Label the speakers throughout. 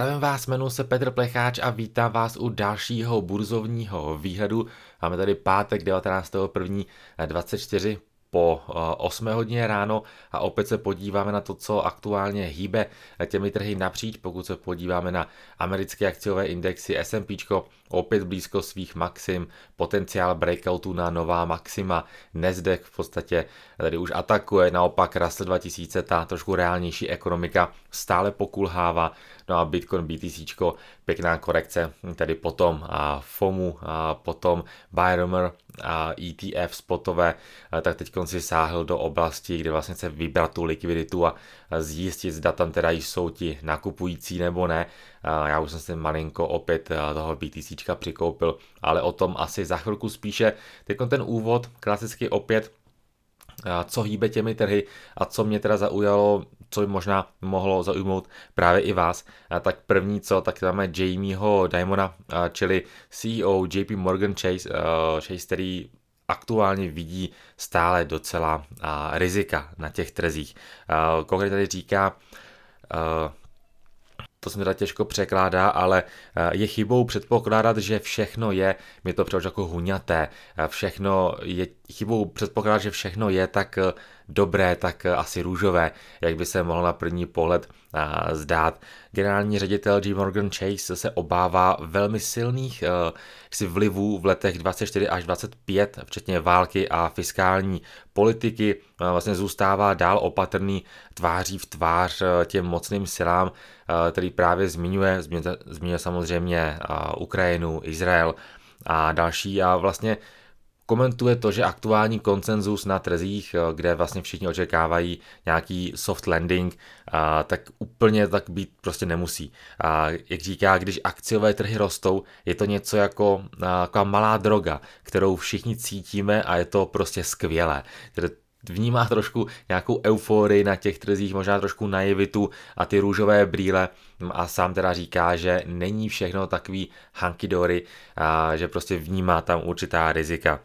Speaker 1: Zdravím vás, jmenuji se Petr Plecháč a vítám vás u dalšího burzovního výhledu. Máme tady pátek 19.1.24 po 8 eh, hodině ráno a opět se podíváme na to, co aktuálně hýbe těmi trhy napříč. Pokud se podíváme na americké akciové indexy S&P, opět blízko svých maxim, potenciál breakoutu na nová maxima, Nasdaq v podstatě tady už atakuje, naopak Russell 2000, ta trošku reálnější ekonomika stále pokulhává, No a Bitcoin BTC, pěkná korekce hm, tedy potom a FOMu, a potom Biromer, a ETF spotové, a tak teď si sáhl do oblasti, kde vlastně chce vybrat tu likviditu a zjistit, zda tam teda jsou ti nakupující nebo ne. A já už jsem si malinko opět toho BTC přikoupil, ale o tom asi za chvilku spíše. Teď ten úvod, klasicky opět co hýbe těmi trhy a co mě teda zaujalo co by možná mohlo zaujmout právě i vás. Tak první co, tak máme Jamieho Daimona, čili CEO JP Morgan Chase, Chase, který aktuálně vidí stále docela rizika na těch trzích. Konkrétně tady říká, to se teda těžko překládá, ale je chybou předpokládat, že všechno je, mi to přelož jako huňaté, všechno je chybou předpokládat, že všechno je tak eh, dobré, tak eh, asi růžové, jak by se mohlo na první pohled eh, zdát. Generální ředitel J. Morgan Chase se obává velmi silných vlivů v letech 24 až 25, včetně války a fiskální politiky. Vlastně zůstává dál opatrný tváří v tvář těm mocným silám, který právě zmiňuje, zmiňuje samozřejmě Ukrajinu, Izrael a další a vlastně komentuje to, že aktuální konsenzus na trzích, eh, kde vlastně všichni očekávají nějaký soft landing, eh, tak úplně tak být prostě nemusí. A, jak říká, když akciové trhy rostou, je to něco jako eh, taková malá droga, kterou všichni cítíme a je to prostě skvělé. Tedy vnímá trošku nějakou euforii na těch trzích, možná trošku naivitu a ty růžové brýle a sám teda říká, že není všechno takový hunky dory, a že prostě vnímá tam určitá rizika.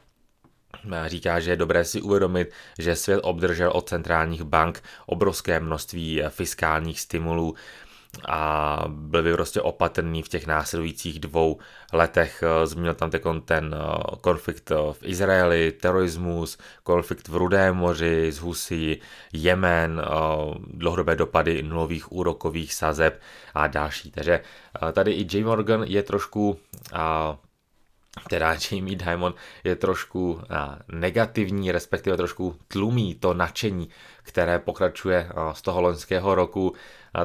Speaker 1: Říká, že je dobré si uvědomit, že svět obdržel od centrálních bank obrovské množství eh, fiskálních stimulů a byl by prostě opatrný v těch následujících dvou letech. Eh, zmínil tam ten eh, konflikt v Izraeli, terorismus, konflikt v Rudém moři, z Husy, Jemen, dlouhodobé dopady nulových úrokových sazeb a další. Takže tady i J. Morgan je trošku teda Jamie Dimon je trošku eh, negativní, respektive trošku tlumí to nadšení, které pokračuje eh, z toho loňského roku.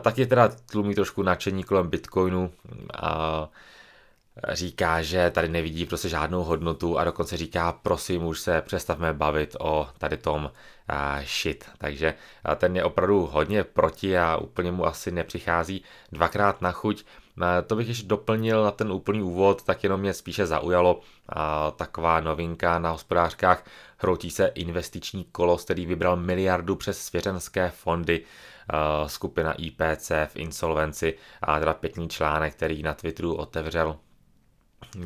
Speaker 1: Eh, je teda tlumí trošku nadšení kolem Bitcoinu a říká, že tady nevidí prostě žádnou hodnotu a dokonce říká, prosím, už se přestavme bavit o tady tom shit. Takže ten je opravdu hodně proti a úplně mu asi nepřichází dvakrát na chuť. To bych ještě doplnil na ten úplný úvod, tak jenom mě spíše zaujalo a taková novinka na hospodářkách. Hroutí se investiční kolos, který vybral miliardu přes svěřenské fondy skupina IPC v insolvenci a teda pěkný článek, který na Twitteru otevřel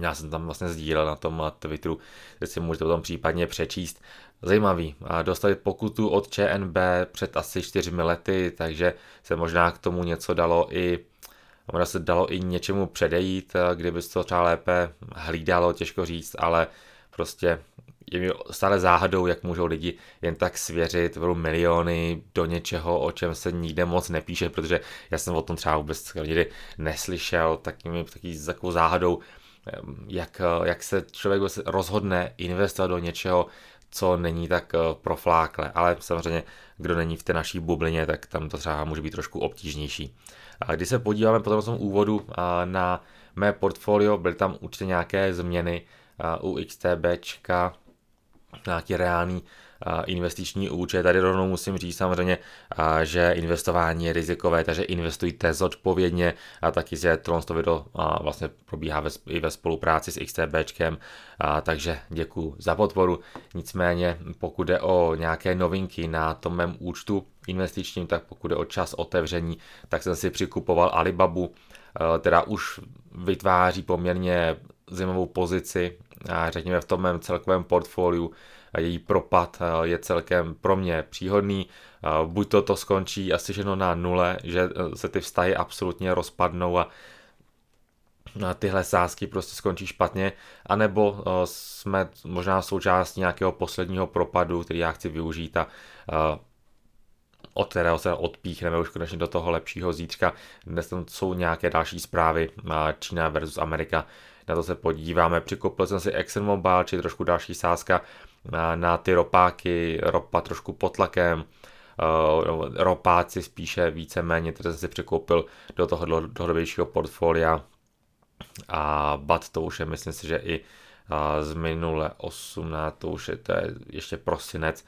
Speaker 1: já jsem tam vlastně sdílel na tom Twitteru, že si můžete potom případně přečíst. Zajímavý, dostali pokutu od ČNB před asi čtyřmi lety, takže se možná k tomu něco dalo i Ono se dalo i něčemu předejít, eh, kdyby se to třeba lépe hlídalo, těžko říct, ale prostě je mi stále záhadou, jak můžou lidi jen tak svěřit velmi miliony do něčeho, o čem se nikde moc nepíše, protože já jsem o tom třeba vůbec nikdy neslyšel, tak mi taky takovou záhadou, ehm, jak, eh, jak se člověk rozhodne investovat do něčeho, co není tak eh, proflákle, ale samozřejmě, kdo není v té naší bublině, tak tam to třeba může být trošku obtížnější. A když se podíváme potom v tom úvodu na mé portfolio, byly tam určitě nějaké změny u XTBčka, nějaký reálný investiční účet. Tady rovnou musím říct samozřejmě, že investování je rizikové, takže investujte zodpovědně a taky, že to video vlastně probíhá i ve spolupráci s XTBčkem, takže děkuji za podporu. Nicméně, pokud jde o nějaké novinky na tom mém účtu, investičním, tak pokud je o čas otevření, tak jsem si přikupoval Alibabu, eh, která už vytváří poměrně zimovou pozici a řekněme v tom mém celkovém portfoliu její propad eh, je celkem pro mě příhodný. Eh, buď to to skončí asi ženo na nule, že se ty vztahy absolutně rozpadnou a tyhle sázky prostě skončí špatně, anebo jsme možná součástí nějakého posledního propadu, který já chci využít a od kterého se odpíchneme už konečně do toho lepšího zítřka. Dnes tam jsou nějaké další zprávy, Čína versus Amerika, na to se podíváme. Přikoupil jsem si ExxonMobil, či trošku další sázka na, na ty ropáky, ropa trošku pod tlakem, uh, ropáci spíše víceméně, které jsem si překoupil do toho dlouhodobějšího portfolia a BAT to už je, myslím si, že i z minule 18, to už je, to je ještě prosinec,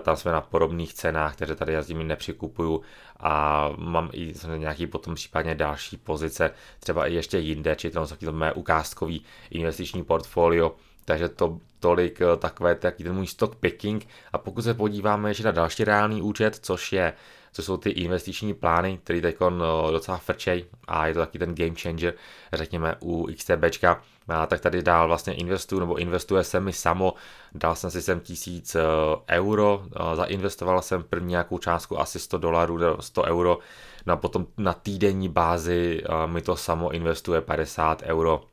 Speaker 1: tam jsme na podobných cenách, takže tady já s nimi nepřikupuju a mám i nějaký potom případně další pozice, třeba i ještě jinde, či tam jsou mé ukázkový investiční portfolio, takže to tolik eh, takové, taký ten můj stock picking. A pokud se podíváme ještě na další reálný účet, což je co jsou ty investiční plány, které teď eh, docela frčej a je to taky ten game changer, řekněme, u XTBčka, a tak tady dál vlastně investuju, nebo investuje se mi samo, dal jsem si sem 1000 eh, euro, eh, zainvestoval jsem první nějakou částku asi 100 dolarů, 100 euro, no a potom na týdenní bázi mi to samo investuje 50 euro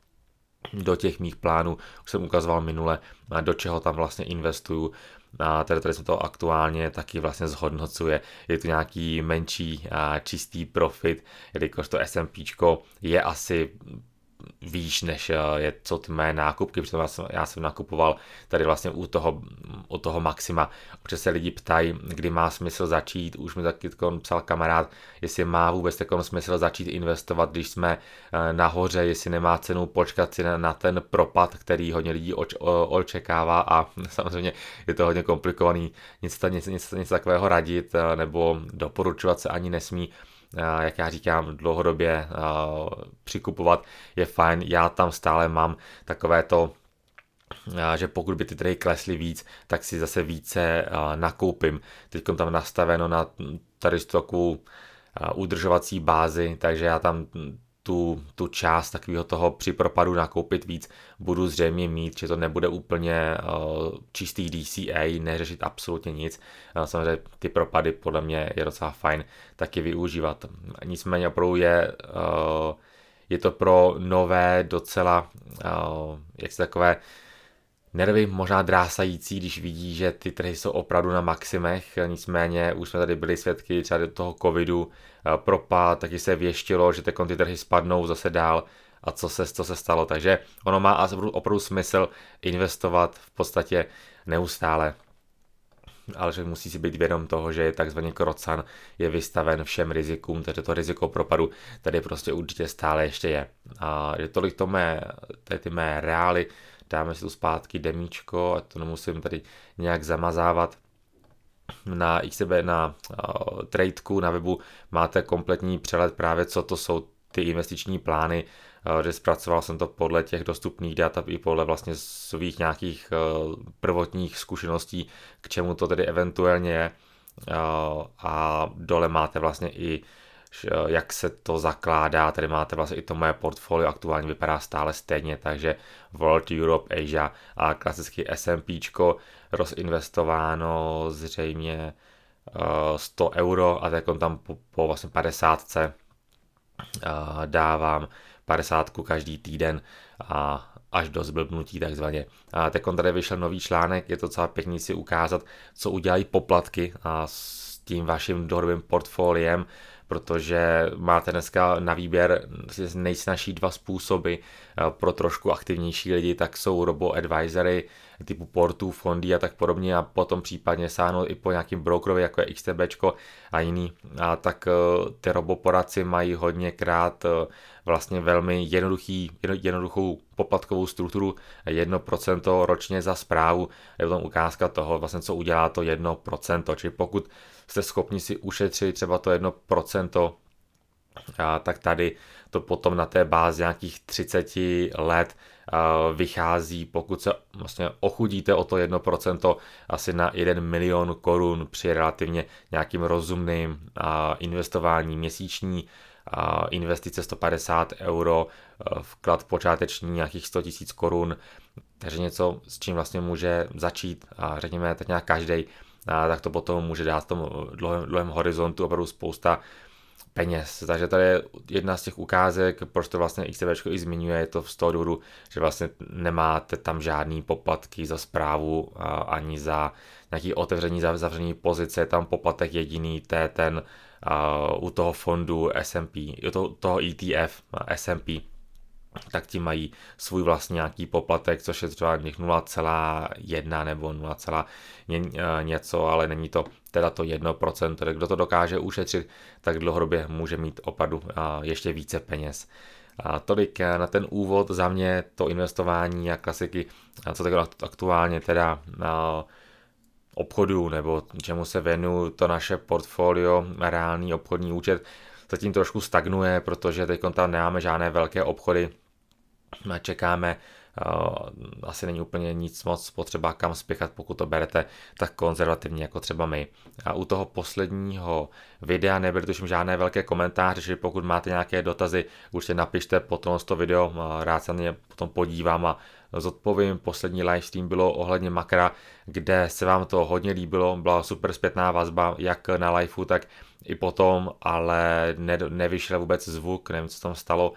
Speaker 1: do těch mých plánů, už jsem ukazoval minule, do čeho tam vlastně investuju, a tady, tady se to aktuálně taky vlastně zhodnocuje. Je tu nějaký menší a čistý profit, jelikož to SMP je asi výš, než eh, je co ty mé nákupky, protože já jsem, já jsem nakupoval tady vlastně u toho, u toho maxima, protože se lidi ptají, kdy má smysl začít, už mi taky psal kamarád, jestli má vůbec takový smysl začít investovat, když jsme eh, nahoře, jestli nemá cenu počkat si na, na ten propad, který hodně lidí oč, o, očekává a samozřejmě je to hodně komplikovaný, nic, nic, nic, nic takového radit eh, nebo doporučovat se ani nesmí, jak já říkám, dlouhodobě přikupovat, je fajn. Já tam stále mám takové to že pokud by ty trhy klesly víc, tak si zase více nakoupím. Teď tam nastaveno na tady takovou udržovací bázi, takže já tam tu, tu část takového toho při propadu nakoupit víc budu zřejmě mít, že to nebude úplně uh, čistý DCA, neřešit absolutně nic. Uh, samozřejmě ty propady podle mě je docela fajn taky využívat. Nicméně opravdu je, uh, je to pro nové docela, uh, jak se takové nervy možná drásající, když vidí, že ty trhy jsou opravdu na maximech, nicméně už jsme tady byli svědky třeba do toho covidu, Eh, propad, taky se věštilo, že ty trhy spadnou zase dál a co se, co se stalo. Takže ono má opravdu smysl investovat v podstatě neustále. Ale že musí si být vědom toho, že je takzvaný krocan, je vystaven všem rizikům, takže to riziko propadu tady prostě určitě stále ještě je. A je tolik to mé, tady ty mé reály, dáme si tu zpátky demíčko, a to nemusím tady nějak zamazávat na XTB, e na uh, Tradeku, na webu máte kompletní přehled právě, co to jsou ty investiční plány, uh, kde zpracoval jsem to podle těch dostupných dat a i podle vlastně svých nějakých uh, prvotních zkušeností, k čemu to tedy eventuálně je. Uh, a dole máte vlastně i uh, jak se to zakládá. Tady máte vlastně i to moje portfolio, aktuálně vypadá stále stejně, takže World Europe Asia a klasicky S&Pčko rozinvestováno zřejmě 100 eh, euro a tak tam po, po vlastně 50 eh, dávám 50 každý týden a až do zblbnutí takzvaně. A teď tady vyšel nový článek, je to docela pěkný si ukázat, co udělají poplatky a s tím vaším dohodovým portfoliem protože máte dneska na výběr nejsnažší dva způsoby, Eh, pro trošku aktivnější lidi, tak jsou robo-advisory typu portů, fondy a tak podobně a potom případně sáhnout i po nějakým brokerovi, jako je XTB a jiný, a tak eh, ty roboporadci mají hodněkrát eh, vlastně velmi jednoduchý, jednoduchou poplatkovou strukturu 1% ročně za zprávu. Je potom ukázka toho, vlastně, co udělá to 1%. Čili pokud jste schopni si ušetřit třeba to 1%, a tak tady to potom na té bázi nějakých 30 let eh, vychází, pokud se vlastně ochudíte o to 1%, asi na 1 milion korun při relativně nějakým rozumným eh, investování měsíční, eh, investice 150 euro, vklad počáteční nějakých 100 tisíc korun, takže něco, s čím vlastně může začít, řekněme, tak nějak každý, tak to potom může dát v tom dlouhém, dlouhém horizontu opravdu spousta peněz. Takže tady je jedna z těch ukázek, proč to vlastně XTB i zmiňuje, je to z toho důvodu, že vlastně nemáte tam žádný poplatky za zprávu ani za nějaký otevření, zavření pozice, tam poplatek jediný, to je ten uh, u toho fondu S&P, u toho ETF S&P, tak ti mají svůj vlastně nějaký poplatek, což je třeba 0,1 nebo 0, ně, něco, ale není to teda to 1%, kdo to dokáže ušetřit, tak dlouhodobě může mít opadu ještě více peněz. A tolik na ten úvod za mě to investování a klasiky, co tak aktuálně teda obchodu nebo čemu se věnuju, to naše portfolio, reálný obchodní účet, zatím trošku stagnuje, protože teď tam nemáme žádné velké obchody, čekáme, eh, asi není úplně nic moc potřeba kam spěchat, pokud to berete tak konzervativně jako třeba my. A u toho posledního videa nebyly tuším žádné velké komentáře, že pokud máte nějaké dotazy, určitě napište potom tomto video, eh, rád se na ně potom podívám a zodpovím. Poslední livestream bylo ohledně Makra, kde se vám to hodně líbilo, byla super zpětná vazba jak na liveu, tak i potom, ale ne, nevyšel vůbec zvuk, nevím, co tam stalo,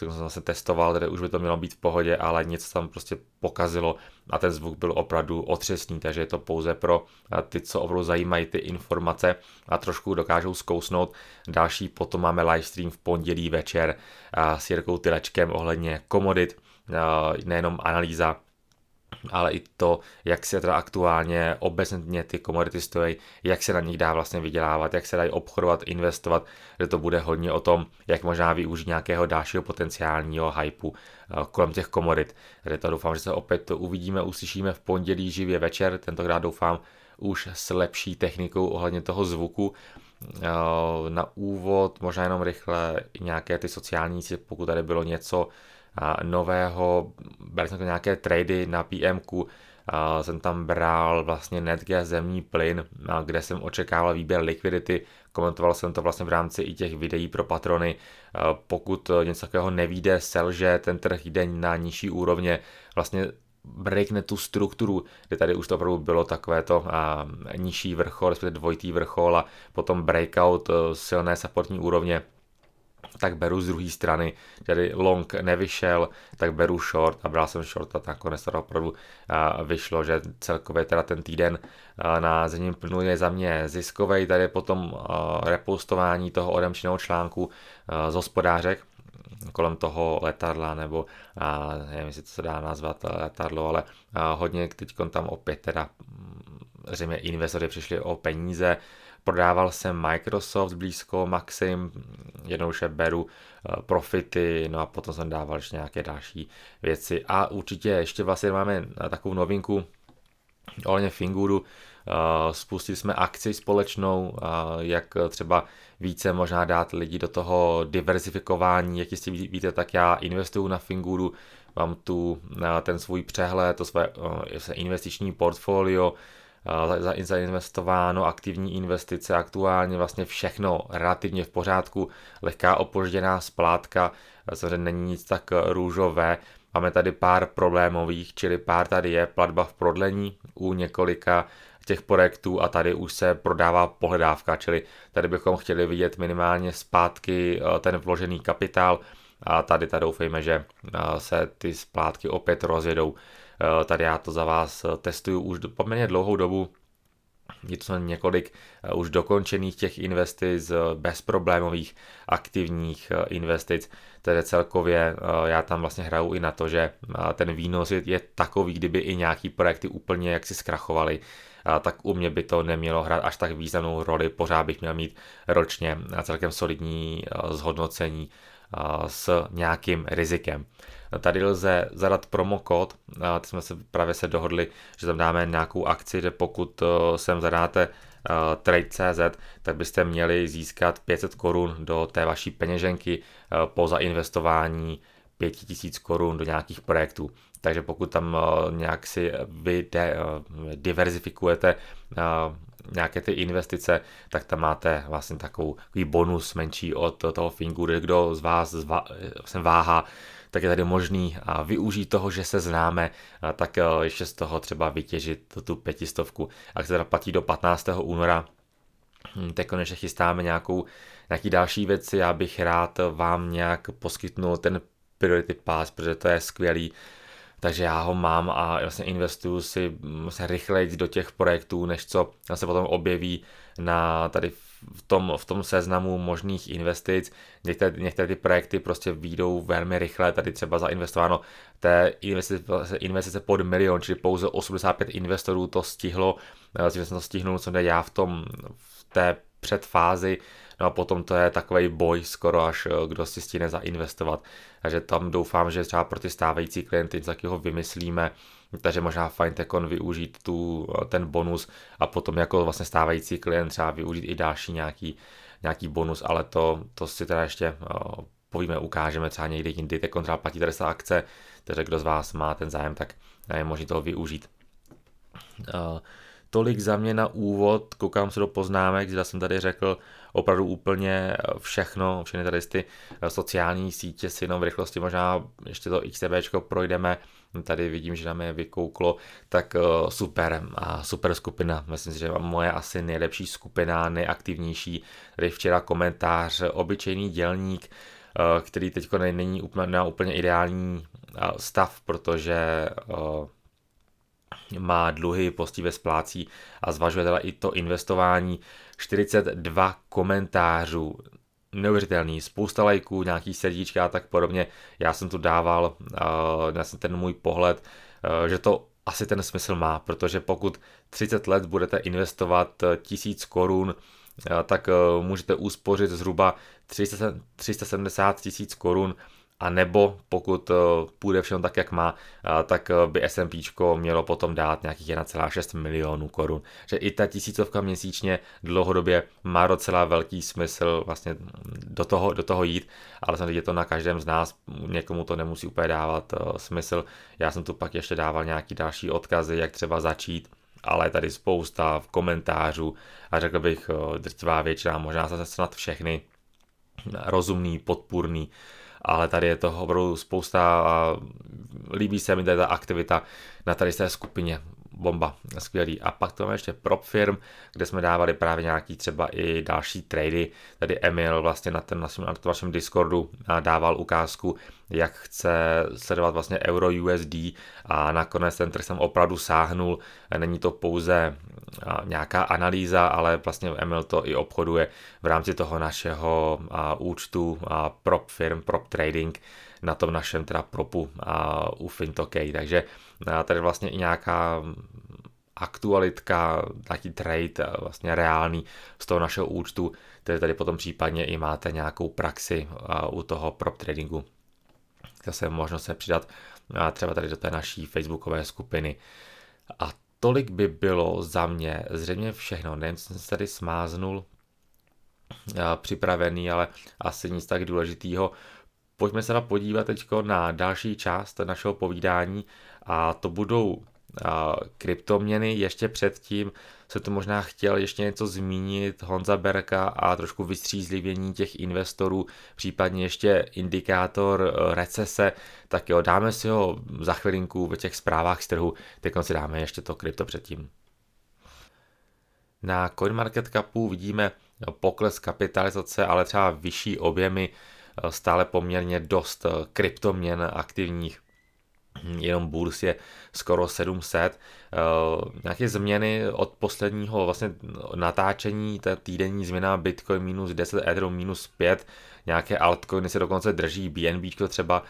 Speaker 1: tak jsem zase testoval, kde už by to mělo být v pohodě, ale něco tam prostě pokazilo a ten zvuk byl opravdu otřesný, takže je to pouze pro eh, ty, co opravdu zajímají ty informace a trošku dokážou zkousnout. Další potom máme livestream v pondělí večer eh, s Jirkou Tylečkem ohledně komodit, eh, nejenom analýza ale i to, jak se teda aktuálně obecně ty komodity stojí, jak se na nich dá vlastně vydělávat, jak se dají obchodovat, investovat, kde to bude hodně o tom, jak možná využít nějakého dalšího potenciálního hypu eh, kolem těch komodit. Kde to doufám, že se opět to uvidíme, uslyšíme v pondělí živě večer, tentokrát doufám už s lepší technikou ohledně toho zvuku Eh, na úvod, možná jenom rychle nějaké ty sociální sítě, pokud tady bylo něco eh, nového, brali jsme to nějaké trady na PMQ, eh, jsem tam bral vlastně NetGas zemní plyn, kde jsem očekával výběr likvidity, komentoval jsem to vlastně v rámci i těch videí pro patrony. Pokud něco takového nevíde, selže, ten trh jde na nižší úrovně, vlastně breakne tu strukturu, kde tady už to opravdu bylo takové to a, nižší vrchol, respektive dvojitý vrchol a potom breakout e, silné supportní úrovně, tak beru z druhé strany, tady long nevyšel, tak beru short a bral jsem short a nakonec to opravdu vyšlo, že celkově teda ten týden na zemním plnu je za mě ziskový, tady potom repostování toho odemčeného článku z hospodářek, kolem toho letadla, nebo a, nevím, jestli to se dá nazvat eh, letadlo, ale a, eh, hodně teď tam opět teda mm, zřejmě investory přišli o peníze, Prodával se Microsoft blízko Maxim, jednou že beru eh, profity, no a potom jsem dával ještě nějaké další věci. A určitě ještě vlastně máme takovou novinku ohledně Finguru, spustili jsme akci společnou, jak třeba více možná dát lidi do toho diverzifikování. Jak jistě víte, tak já investuju na Finguru, mám tu eh, ten svůj přehled, to své eh, investiční portfolio, eh, zainvestováno, aktivní investice, aktuálně vlastně všechno relativně v pořádku, lehká opožděná splátka, samozřejmě není nic tak růžové, Máme tady pár problémových, čili pár tady je platba v prodlení u několika těch projektů a tady už se prodává pohledávka, čili tady bychom chtěli vidět minimálně zpátky eh, ten vložený kapitál a tady tady doufejme, že eh, se ty splátky opět rozjedou. Eh, tady já to za vás testuju už poměrně dlouhou dobu, je to několik už dokončených těch investic, bezproblémových aktivních investic, tedy celkově já tam vlastně hraju i na to, že ten výnos je takový, kdyby i nějaký projekty úplně jaksi zkrachovaly, tak u mě by to nemělo hrát až tak významnou roli. Pořád bych měl mít ročně celkem solidní zhodnocení s nějakým rizikem. Tady lze zadat promokód, teď jsme se právě se dohodli, že tam dáme nějakou akci, že pokud e, sem zadáte e, Trade.cz, tak byste měli získat 500 korun do té vaší peněženky e, po zainvestování pěti tisíc korun do nějakých projektů. Takže pokud tam eh, nějak si eh, vy de, eh, diverzifikujete nějaké ty investice, tak tam máte vlastně takový bonus menší od toho Fingu, kde kdo z vás zva, jsem váha, tak je tady možný využít toho, že se známe, tak ještě z toho třeba vytěžit tu pětistovku. A se teda platí do 15. února, hm, teď konečně chystáme nějakou, nějaký další věci, já bych rád vám nějak poskytnul ten Priority Pass, protože to je skvělý. Takže já ho mám a vlastně investuju si vlastně rychleji do těch projektů, než co se potom objeví na tady v tom, v tom seznamu možných investic. Některé, některé ty projekty prostě výjdou velmi rychle, tady třeba zainvestováno té investice, investice pod milion, čili pouze 85 investorů to stihlo, vlastně jsem to stihnul, co jde já v tom, v té předfázi, No a potom to je takový boj skoro až, eh, kdo si stíne zainvestovat. Takže tam doufám, že třeba pro ty stávající klienty taky ho vymyslíme, takže možná fajn tekon využít tu, eh, ten bonus a potom jako vlastně stávající klient třeba využít i další nějaký, nějaký bonus, ale to, to si teda ještě eh, povíme, ukážeme třeba někdy jindy, teď třeba platí tady se akce, takže kdo z vás má ten zájem, tak je možné toho využít. Uh, tolik za mě na úvod, koukám se do poznámek, zda jsem tady řekl opravdu úplně všechno, všechny tady ty sociální sítě si jenom v rychlosti, možná ještě to XTBčko projdeme, tady vidím, že nám je vykouklo, tak eh, super, a super skupina, myslím si, že moje asi nejlepší skupina, nejaktivnější, tady včera komentář, obyčejný dělník, eh, který teď není úplně, na úplně ideální eh, stav, protože má dluhy, postivě splácí a zvažuje teda i to investování. 42 komentářů, neuvěřitelný, spousta lajků, nějaký srdíčka a tak podobně. Já jsem tu dával, eh, já jsem ten můj pohled, eh, že to asi ten smysl má, protože pokud 30 let budete investovat 1000 eh, korun, tak můžete uspořit zhruba 370 tisíc korun a nebo pokud eh, půjde všechno tak, jak má, eh, tak eh, by SMP mělo potom dát nějakých 1,6 milionů korun. Že i ta tisícovka měsíčně dlouhodobě má docela velký smysl vlastně do toho, do toho jít, ale samozřejmě je to na každém z nás, někomu to nemusí úplně dávat smysl. Já jsem tu pak ještě dával nějaký další odkazy, jak třeba začít, ale je tady spousta v komentářů a řekl bych drtivá většina, možná snad všechny, rozumný, podpůrný, ale tady je toho opravdu spousta a líbí se mi tady ta aktivita na tady té skupině bomba, skvělý. A pak to máme ještě prop firm, kde jsme dávali právě nějaký třeba i další trady. Tady Emil vlastně na, ten, na, svým, na vašem Discordu dával ukázku, jak chce sledovat vlastně euro USD a nakonec ten trh jsem opravdu sáhnul. Není to pouze nějaká analýza, ale vlastně Emil to i obchoduje v rámci toho našeho účtu prop firm, prop trading na tom našem teda propu a u Fintokej, takže tady vlastně i nějaká aktualitka, taký trade vlastně reálný z toho našeho účtu, který tady potom případně i máte nějakou praxi u toho prop tradingu. Zase možnost se přidat třeba tady do té naší facebookové skupiny. A tolik by bylo za mě zřejmě všechno. Nevím, co jsem se tady smáznul připravený, ale asi nic tak důležitýho pojďme se podívat teď na další část našeho povídání a to budou kryptoměny. Ještě předtím se tu možná chtěl ještě něco zmínit Honza Berka a trošku vystřízlivění těch investorů, případně ještě indikátor e, recese, tak jo, dáme si ho za chvilinku ve těch zprávách z trhu, teď si dáme ještě to krypto předtím. Na CoinMarketCapu vidíme pokles kapitalizace, ale třeba vyšší objemy Eh, stále poměrně dost eh, kryptoměn aktivních jenom burs je skoro 700. Eh, nějaké změny od posledního vlastně natáčení, ta týdenní změna Bitcoin minus 10, Ethereum minus 5, nějaké altcoiny se dokonce drží, BNB třeba,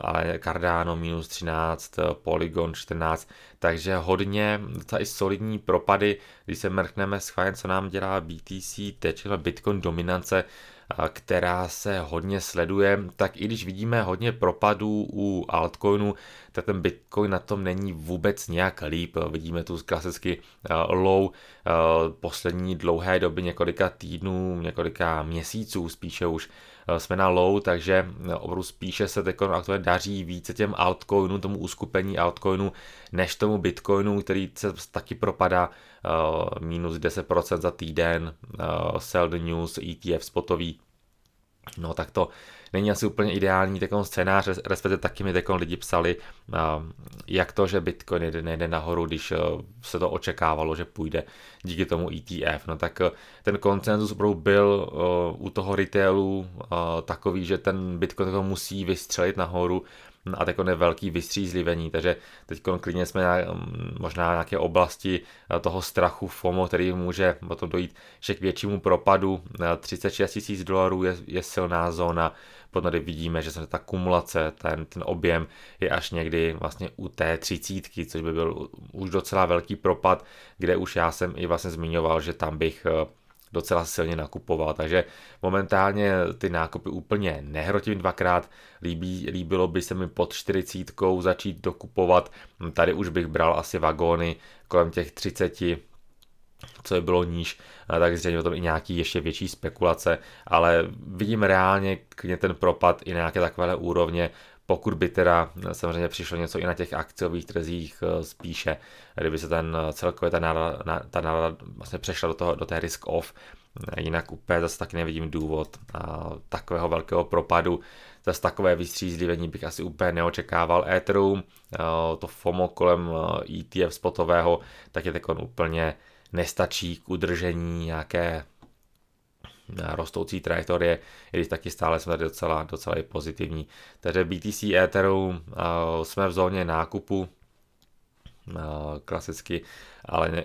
Speaker 1: ale Cardano minus 13, Polygon 14, takže hodně, docela i solidní propady, když se mrkneme schválně, co nám dělá BTC, teď Bitcoin dominance, která se hodně sleduje, tak i když vidíme hodně propadů u altcoinu, tak ten Bitcoin na tom není vůbec nějak líp. Vidíme tu klasicky low poslední dlouhé doby několika týdnů, několika měsíců spíše už Eh, jsme na low, takže eh, opravdu spíše se teď aktuálně daří více těm altcoinům, tomu uskupení altcoinů, než tomu bitcoinu, který se taky propadá eh, minus 10% za týden, sell the news, ETF spotový, no tak to není asi úplně ideální takový scénář, respektive taky mi takový lidi psali, jak to, že Bitcoin jede, nejde nahoru, když e, se to očekávalo, že půjde díky tomu ETF. No tak e, ten koncenzus byl e, u toho retailu takový, že ten Bitcoin to musí vystřelit nahoru, a takové velký vystřízlivení, takže teď klidně jsme na, možná na nějaké oblasti toho strachu FOMO, který může potom dojít že k většímu propadu. 36 tisíc dolarů je, je silná zóna, Potom tady vidíme, že se ta kumulace, ten, ten objem je až někdy vlastně u té třicítky, což by byl už docela velký propad, kde už já jsem i vlastně zmiňoval, že tam bych eh, docela silně nakupoval, takže momentálně ty nákupy úplně nehrotím dvakrát, Líbí, líbilo by se mi pod 40 začít dokupovat, tady už bych bral asi vagóny kolem těch 30, co je bylo níž, eh, tak zřejmě tam i nějaký ještě větší spekulace, ale vidím reálně klidně ten propad i na nějaké takové úrovně, pokud by teda eh, samozřejmě přišlo něco i na těch akciových trzích eh, spíše, kdyby se ten celkově ta nálada, ta nálada vlastně přešla do, toho, do té risk off, jinak úplně zase taky nevidím důvod a, takového velkého propadu, zase takové vystřízlivení bych asi úplně neočekával. Ethereum, to FOMO kolem ETF e spotového, tak je teď úplně nestačí k udržení nějaké eh, rostoucí trajektorie, i když taky stále jsme docela, docela pozitivní. Takže BTC Etheru eh, jsme v zóně nákupu, eh, klasicky, ale ne,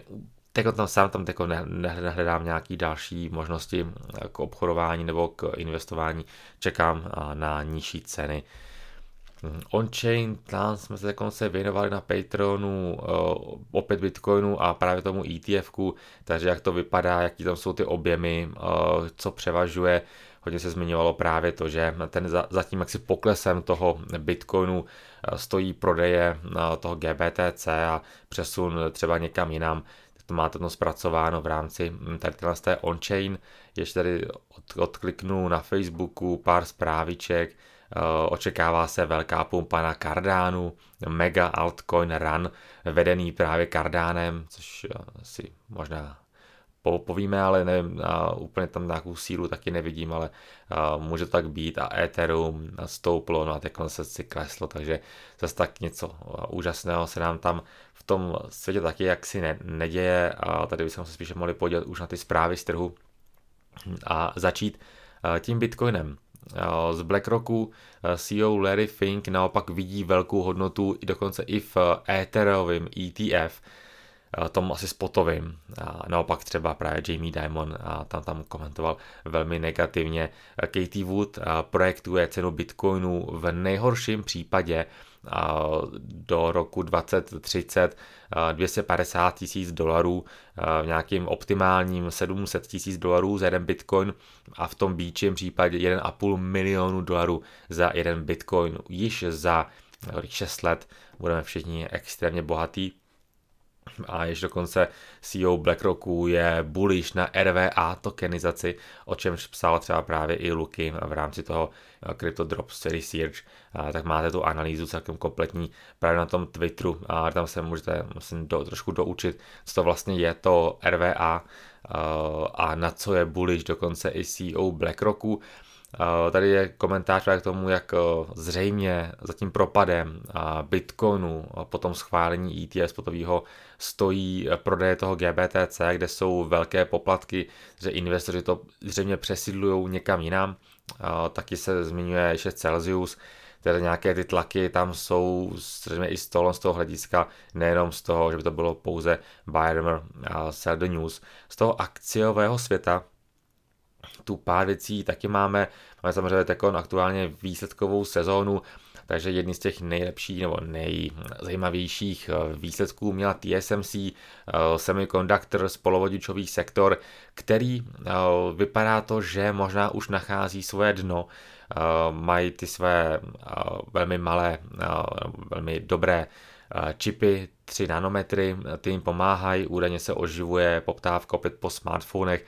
Speaker 1: teko tam sám tam teko nehledám nějaký další možnosti k obchodování nebo k investování. Čekám na nižší ceny. Mhm. On-chain, tam jsme se dokonce jako věnovali na Patreonu, eh, opět Bitcoinu a právě tomu ETFku, takže jak to vypadá, jaký tam jsou ty objemy, eh, co převažuje. Hodně se zmiňovalo právě to, že ten za, zatím jaksi poklesem toho Bitcoinu eh, stojí prodeje toho GBTC a přesun třeba někam jinam, to máte to zpracováno v rámci hm, tady z té on-chain. Ještě tady od, odkliknu na Facebooku pár zprávíček, Eh, očekává se velká pumpa na Cardánu mega altcoin run vedený právě Cardánem, což eh, si možná povíme, ale nevím, úplně tam nějakou sílu taky nevidím, ale eh, může to tak být a Ethereum stouplo, no a teď se si kleslo, takže zase tak něco úžasného se nám tam v tom světě taky jaksi ne, neděje a tady bychom se spíše mohli podívat už na ty zprávy z trhu a začít tím Bitcoinem. Eh, z BlackRocku eh, CEO Larry Fink naopak vidí velkou hodnotu i dokonce i v eh, Ethereovém ETF, tom asi spotovým. naopak třeba právě Jamie Dimon a tam tam komentoval velmi negativně. Katie Wood projektuje cenu bitcoinu v nejhorším případě do roku 2030 250 tisíc dolarů v nějakým optimálním 700 tisíc dolarů za jeden bitcoin a v tom býčím případě 1,5 milionu dolarů za jeden bitcoin. Již za 6 let budeme všichni extrémně bohatí a již dokonce CEO BlackRocku je bullish na RVA tokenizaci, o čemž psal třeba právě i Luky v rámci toho eh, Crypto Drops Research, tak máte tu analýzu celkem kompletní právě na tom Twitteru a tam se můžete musím do, trošku doučit, co to vlastně je to RVA eh, a na co je bullish dokonce i CEO BlackRocku. Eh, tady je komentář k tomu, jak zřejmě za tím propadem Bitcoinu, potom schválení ETF spotového stojí eh, prodeje toho GBTC, kde jsou velké poplatky, že investoři to zřejmě přesidlují někam jinam. Taky se zmiňuje ještě Celsius, tedy nějaké ty tlaky tam jsou zřejmě i z toho, z toho hlediska, nejenom z toho, že by to bylo pouze Bayer a sell the news. Z toho akciového světa tu pár věcí taky máme. Máme samozřejmě teď aktuálně výsledkovou sezónu, takže jedný z těch nejlepších nebo nejzajímavějších eh, výsledků měla TSMC eh, Semiconductor spolovodničový sektor, který eh, vypadá to, že možná už nachází svoje dno, mají ty své velmi malé, velmi dobré čipy 3 nanometry, ty jim pomáhají, údajně se oživuje poptávka opět po smartfonech,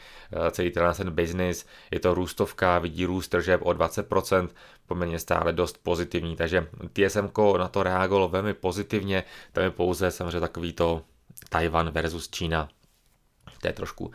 Speaker 1: eh, celý tenhle ten business, je to růstovka, vidí růst tržeb o 20%, poměrně stále dost pozitivní, takže TSM na to reagovalo velmi pozitivně, tam je pouze samozřejmě takový to Taiwan versus Čína, to je trošku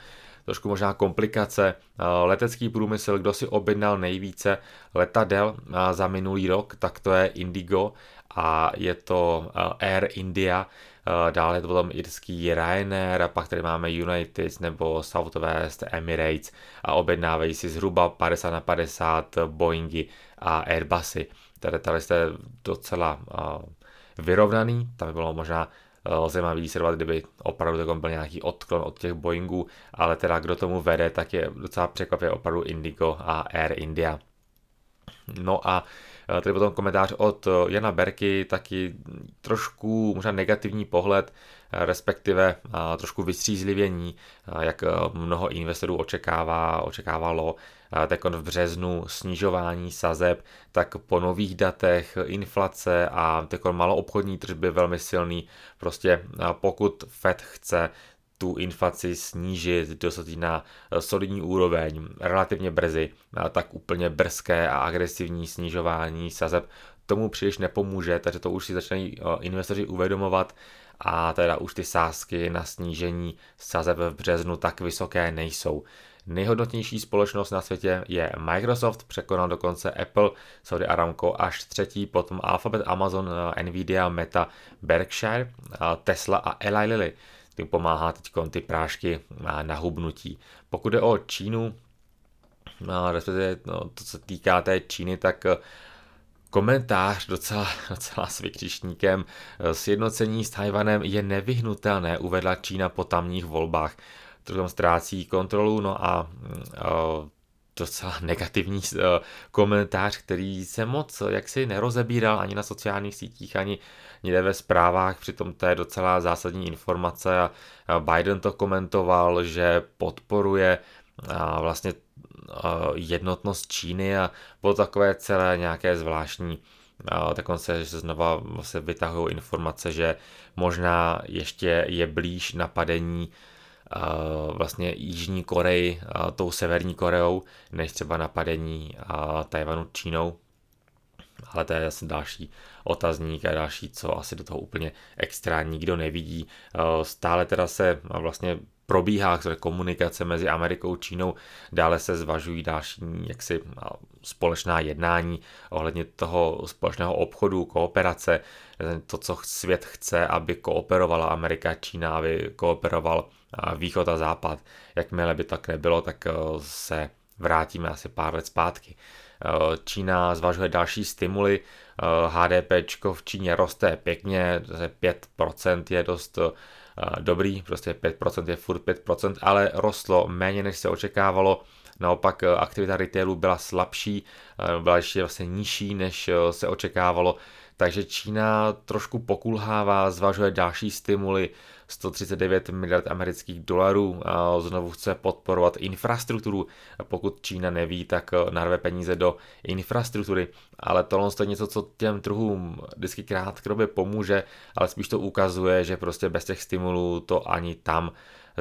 Speaker 1: trošku možná komplikace. Eh, letecký průmysl, kdo si objednal nejvíce letadel eh, za minulý rok, tak to je Indigo a je to eh, Air India, eh, dále je to potom irský Ryanair a pak tady máme United nebo Southwest, Emirates a objednávají si zhruba 50 na 50 Boeingy a Airbusy. Tady, tady jste docela eh, vyrovnaný, tam by bylo možná zajímavý sledovat, kdyby opravdu takový byl nějaký odklon od těch Boeingů, ale teda kdo tomu vede, tak je docela překvapivě opravdu Indigo a Air India. No a uh, Eh, tady potom komentář od eh, Jana Berky, taky trošku možná negativní pohled, eh, respektive trošku vystřízlivění, jak mnoho investorů očekává, očekávalo tak v březnu snižování sazeb, tak po nových datech inflace a malou obchodní tržby velmi silný. Prostě pokud Fed chce, tu inflaci snížit, dostat na eh, solidní úroveň relativně brzy, tak úplně brzké a agresivní snižování sazeb tomu příliš nepomůže, takže to už si začínají eh, investoři uvědomovat a teda už ty sázky na snížení sazeb v březnu tak vysoké nejsou. Nejhodnotnější společnost na světě je Microsoft, překonal dokonce Apple, Saudi Aramco až třetí, potom Alphabet, Amazon, eh, Nvidia, Meta, Berkshire, Tesla a Eli Lilly ty pomáhá teď ty prášky na hubnutí. Pokud je o Čínu, no, respektive no, to, co týká té Číny, tak eh, komentář docela, docela s vykřišníkem eh, Sjednocení s Tajvanem je nevyhnutelné, uvedla Čína po tamních volbách. tam ztrácí kontrolu, no a eh, docela negativní komentář, který se moc jaksi nerozebíral ani na sociálních sítích, ani někde ve zprávách, přitom to je docela zásadní informace a Biden to komentoval, že podporuje vlastně jednotnost Číny a bylo takové celé nějaké zvláštní tak on se znova vlastně vytahují informace, že možná ještě je blíž napadení vlastně Jižní Koreji tou Severní Koreou, než třeba napadení Tajvanu Čínou ale to je asi další otazník a další, co asi do toho úplně extra nikdo nevidí. Eh, stále teda se eh, vlastně probíhá komunikace mezi Amerikou a Čínou, dále se zvažují další jaksi eh, společná jednání ohledně toho společného obchodu, kooperace, to, co svět chce, aby kooperovala Amerika, Čína, aby kooperoval východ a západ. Jakmile by tak nebylo, tak se vrátíme asi pár let zpátky. Eh, Čína zvažuje další stimuly, HDP eh, v Číně roste pěkně, 5% je dost eh, dobrý, prostě 5% je furt 5%, ale rostlo méně než se očekávalo, Naopak eh, aktivita retailu byla slabší, eh, byla ještě vlastně nižší, než eh, se očekávalo. Takže Čína trošku pokulhává, zvažuje další stimuly, 139 miliard amerických dolarů. A znovu chce podporovat infrastrukturu. Pokud Čína neví, tak narve peníze do infrastruktury. Ale tohle je něco, co těm trhům vždycky krátkodobě pomůže, ale spíš to ukazuje, že prostě bez těch stimulů to ani tam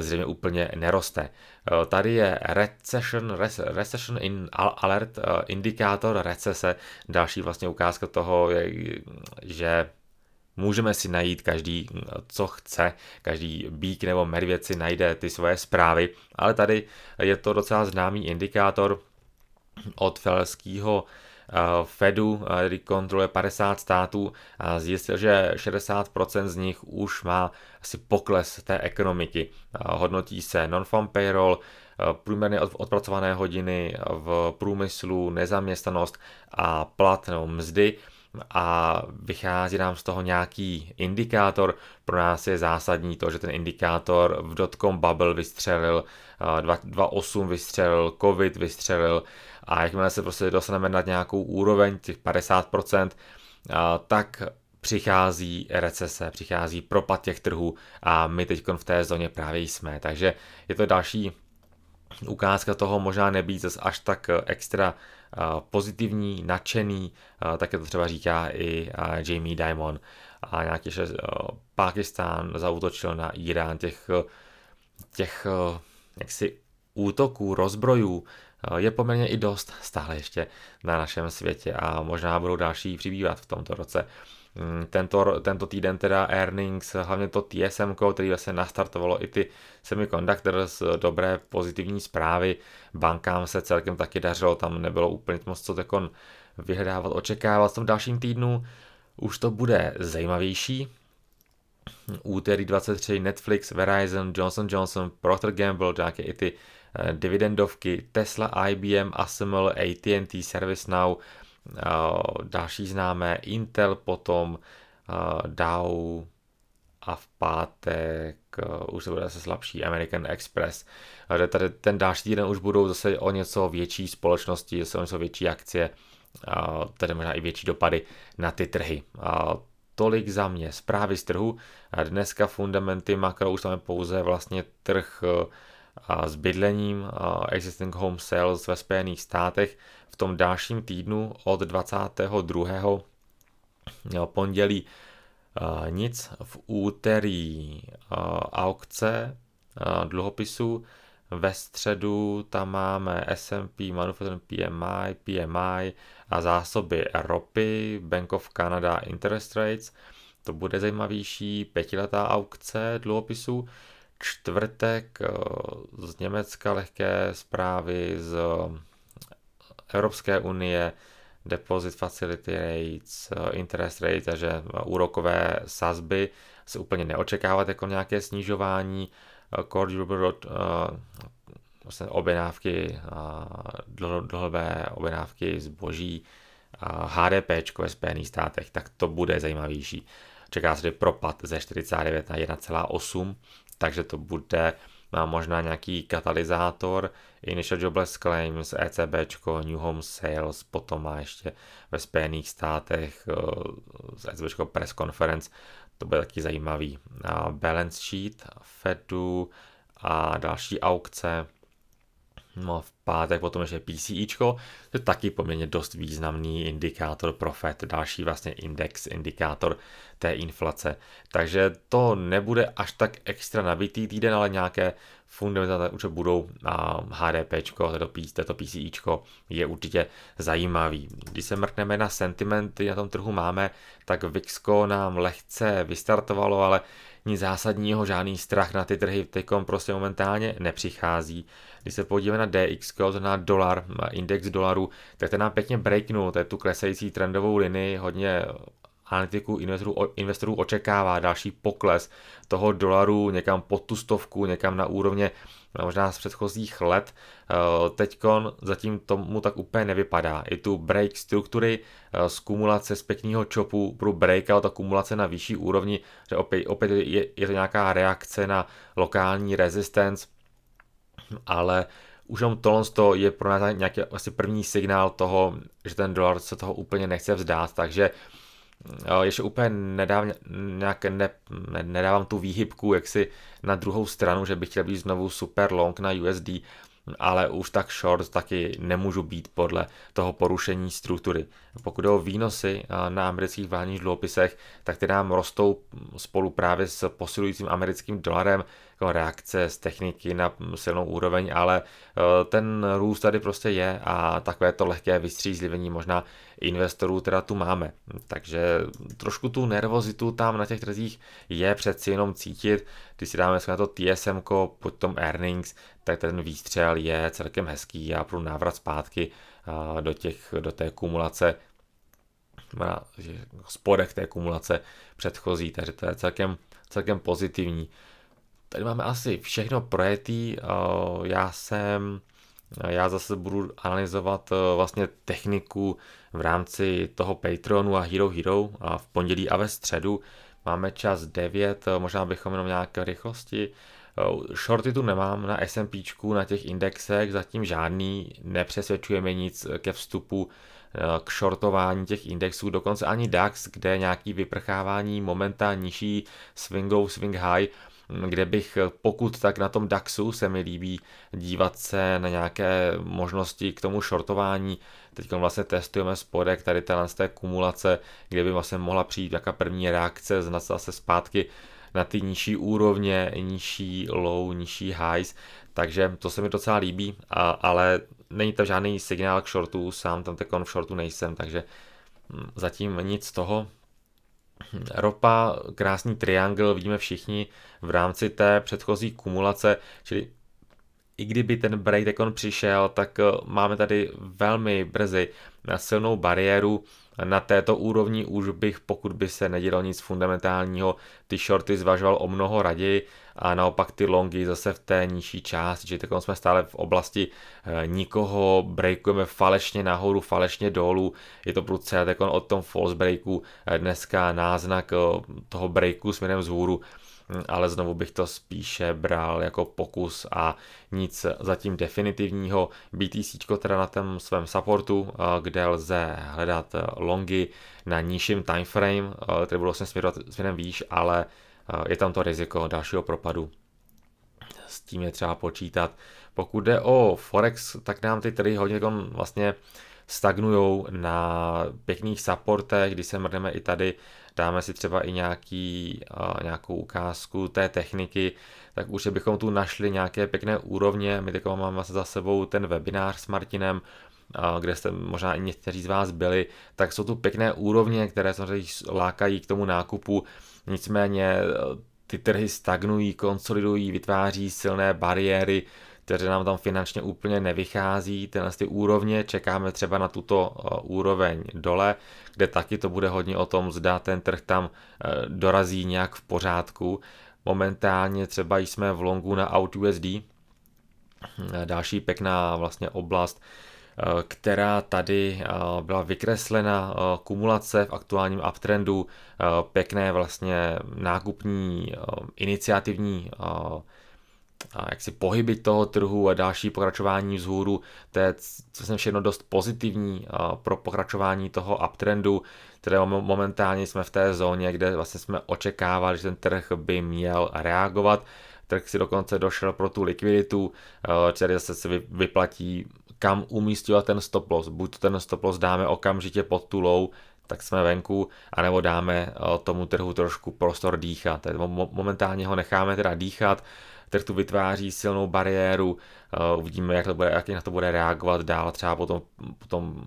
Speaker 1: zřejmě úplně neroste. Eh, tady je recession, recession in alert, eh, indikátor recese, další vlastně ukázka toho, že můžeme si najít každý, co chce, každý bík nebo medvěd si najde ty svoje zprávy, ale tady je to docela známý indikátor od felského Eh, Fedu, eh, který kontroluje 50 států, eh, zjistil, že 60% z nich už má asi pokles té ekonomiky. Hodnotí se non-farm payroll, průměrně odpracované hodiny v průmyslu, nezaměstnanost a plat nebo mzdy a vychází nám z toho nějaký indikátor. Pro nás je zásadní to, že ten indikátor v dotcom bubble vystřelil, 2.8 vystřelil, covid vystřelil, a jakmile se prostě dostaneme nad nějakou úroveň těch 50%, tak přichází recese, přichází propad těch trhů a my teď v té zóně právě jsme. Takže je to další ukázka toho možná nebýt zase až tak extra pozitivní, nadšený, je to třeba říká i Jamie Dimon. A nějaký že Pakistán zautočil na Irán těch, těch jaksi útoků, rozbrojů, Eh, je poměrně i dost stále ještě na našem světě a možná budou další přibývat v tomto roce. Mm, tento, tento týden teda earnings, hlavně to TSM, který vlastně nastartovalo i ty semiconductors, eh, dobré pozitivní zprávy, bankám se celkem taky dařilo, tam nebylo úplně moc co tekon jako vyhledávat, očekávat v tom dalším týdnu, už to bude zajímavější, úterý 23 Netflix, Verizon, Johnson Johnson, Procter Gamble, nějaké i ty Eh, dividendovky Tesla, IBM, ASML, AT&T, ServiceNow, eh, další známé Intel, potom eh, Dow a v pátek už se bude zase slabší American Express. Tady ten další týden už budou zase o něco větší společnosti, zase o něco větší akcie, tedy možná i větší dopady na ty trhy. Tolik za mě. Zprávy z trhu. Dneska fundamenty makro už tam je pouze vlastně trh s bydlením Existing Home Sales ve Spojených státech v tom dalším týdnu od 22. pondělí nic v úterý aukce dluhopisů. Ve středu tam máme S&P, Manufacturing PMI, PMI a zásoby ropy, Bank of Canada Interest Rates. To bude zajímavější pětiletá aukce dluhopisů čtvrtek eh, z Německa lehké zprávy z Evropské unie deposit facility rates, eh, interest rate, takže eh, úrokové sazby se úplně neočekávat jako nějaké snižování. Core durable road, vlastně objednávky, dlouhodobé objednávky zboží, HDP ve Spojených státech, tak to bude zajímavější. Čeká se tedy propad ze 49 na 1,8 takže to bude možná nějaký katalyzátor, Initial Jobless Claims, ECB, New Home Sales, potom má ještě ve Spojených státech eh, z ECB Press Conference, to bude taky zajímavý. Balance sheet Fedu a další aukce, No a v pátek potom ještě PCIčko, to je taky poměrně dost významný indikátor pro FED, další vlastně index, indikátor té inflace. Takže to nebude až tak extra nabitý týden, ale nějaké fundamentální už budou a HDPčko, této, této PCIčko je určitě zajímavý. Když se mrkneme na sentimenty, na tom trhu máme, tak VIXko nám lehce vystartovalo, ale nic zásadního, žádný strach na ty trhy teď prostě momentálně nepřichází. Když se podíváme na DX, to znamená dolar, index dolaru, tak ten nám pěkně breaknul, to je tu klesající trendovou linii, hodně analytiků, investorů, investorů očekává další pokles toho dolaru někam pod tu stovku, někam na úrovně no, možná z předchozích let. Eh, teďkon zatím tomu tak úplně nevypadá. I tu break struktury eh, z kumulace z pěkného čopu pro breakout a kumulace na vyšší úrovni, že opět, opět je, je to nějaká reakce na lokální resistance, ale už jenom tohle je pro nás nějaký asi první signál toho, že ten dolar se toho úplně nechce vzdát, takže eh, ještě úplně nedávám, nějak ne, nedávám tu výhybku jaksi na druhou stranu, že bych chtěl být znovu super long na USD, ale už tak short taky nemůžu být podle toho porušení struktury. Pokud jde o výnosy na amerických vládních dluhopisech, tak ty nám rostou spolu právě s posilujícím americkým dolarem, jako reakce z techniky na silnou úroveň, ale e, ten růst tady prostě je a takové to lehké vystřízlivení možná investorů teda tu máme. Takže trošku tu nervozitu tam na těch trzích je přeci jenom cítit. Když si dáme na to TSM, potom earnings, tak ten výstřel je celkem hezký a pro návrat zpátky do, těch, do té kumulace jako spodek té kumulace předchozí, takže to je celkem, celkem pozitivní. Tady máme asi všechno projetý, já jsem, já zase budu analyzovat e, vlastně techniku v rámci toho Patreonu a Hero Hero a v pondělí a ve středu máme čas 9, možná bychom jenom nějaké rychlosti. Shorty tu nemám na S&P, na těch indexech, zatím žádný, nepřesvědčujeme nic ke vstupu eh, k shortování těch indexů, dokonce ani DAX, kde nějaký vyprchávání momenta nižší swingou swing high, kde bych eh, pokud tak na tom DAXu se mi líbí dívat se na nějaké možnosti k tomu shortování. Teď vlastně testujeme spodek tady téhle z té kumulace, kde by vlastně mohla přijít jaká první reakce, znat se zpátky na ty nižší úrovně, nižší low, nižší highs, takže to se mi docela líbí, a, ale není tam žádný signál k shortu, sám tam teď v shortu nejsem, takže hm, zatím nic z toho, ropa, krásný triangel, vidíme všichni v rámci té předchozí kumulace, čili i kdyby ten break přišel, tak eh, máme tady velmi brzy silnou bariéru, na této úrovni už bych, pokud by se nedělal nic fundamentálního, ty shorty zvažoval o mnoho raději a naopak ty longy zase v té nižší části, že takhle jsme stále v oblasti eh, nikoho, breakujeme falešně nahoru, falešně dolů, je to prudce, tak on od tom false breaku eh, dneska náznak eh, toho breaku směrem vzhůru Hm, ale znovu bych to spíše bral jako pokus a nic zatím definitivního. BTC teda na tom svém supportu, eh, kde lze hledat eh, longy na nižším timeframe, eh, který bylo vlastně směrovat směrem výš, ale je tam to riziko dalšího propadu. S tím je třeba počítat. Pokud jde o Forex, tak nám ty trhy hodně vlastně stagnujou na pěkných supportech, když se mrneme i tady, dáme si třeba i nějaký, nějakou ukázku té techniky, tak už bychom tu našli nějaké pěkné úrovně. My teď máme za sebou ten webinář s Martinem, kde jste možná i někteří z vás byli, tak jsou tu pěkné úrovně, které samozřejmě lákají k tomu nákupu, nicméně e, ty trhy stagnují, konsolidují, vytváří silné bariéry, kteří nám tam finančně úplně nevychází, z ty úrovně, čekáme třeba na tuto eh, úroveň dole, kde taky to bude hodně o tom, zda ten trh tam eh, dorazí nějak v pořádku. Momentálně třeba jsme v longu na OutUSD, eh, další pěkná vlastně oblast, která tady byla vykreslena kumulace v aktuálním uptrendu, pěkné vlastně nákupní iniciativní a jaksi pohyby toho trhu a další pokračování vzhůru, to je co jsem všechno dost pozitivní pro pokračování toho uptrendu, které momentálně jsme v té zóně, kde vlastně jsme očekávali, že ten trh by měl reagovat. Trh si dokonce došel pro tu likviditu, který zase se vyplatí kam umístila ten stop loss. Buď ten stop loss dáme okamžitě pod tu low, tak jsme venku, anebo dáme tomu trhu trošku prostor dýchat. Momentálně ho necháme teda dýchat, tak tu vytváří silnou bariéru. Eh, uvidíme, jak, to bude, jak na to bude reagovat dál, třeba potom, potom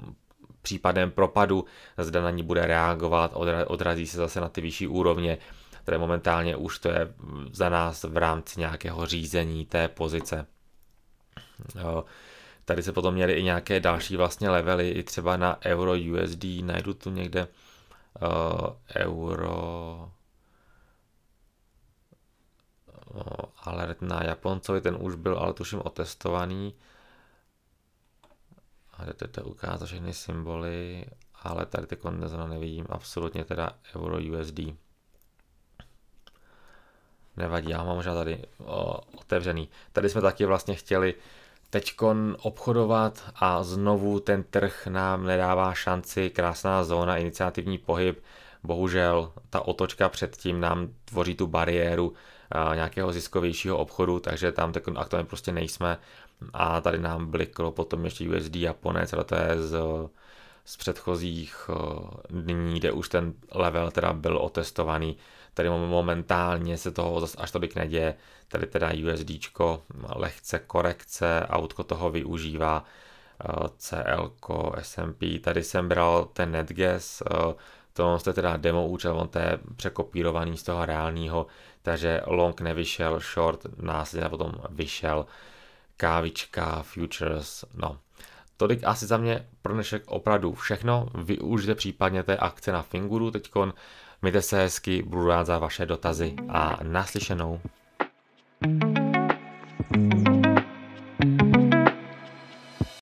Speaker 1: případem propadu, zda na ní bude reagovat, odrazí se zase na ty vyšší úrovně, které momentálně už to je mm, za nás v rámci nějakého řízení té pozice. Eh, tady se potom měly i nějaké další vlastně levely, i třeba na euro USD, najdu tu někde uh, euro Eh, ale na Japoncovi ten už byl, ale tuším otestovaný. A jdete ukázat všechny symboly, ale tady ty zrovna nevidím absolutně teda euro USD. Nevadí, já ho mám možná tady o, otevřený. Tady jsme taky vlastně chtěli teď obchodovat a znovu ten trh nám nedává šanci, krásná zóna, iniciativní pohyb, bohužel ta otočka předtím nám tvoří tu bariéru, nějakého ziskovějšího obchodu, takže tam tak aktuálně prostě nejsme. A tady nám bliklo potom ještě USD Japonec, ale to je z, z předchozích dní, kde už ten level teda byl otestovaný. Tady momentálně se toho zase až tolik neděje. Tady teda USD lehce korekce, autko toho využívá. CL, SMP, tady jsem bral ten NetGas, to jste teda demo účel, on to je překopírovaný z toho reálního, takže long nevyšel, short následně potom vyšel, kávička, futures, no. Tolik asi za mě pro dnešek opravdu všechno. Využijte případně té akce na Finguru teďkon. Mějte se hezky, budu rád za vaše dotazy a naslyšenou. thank you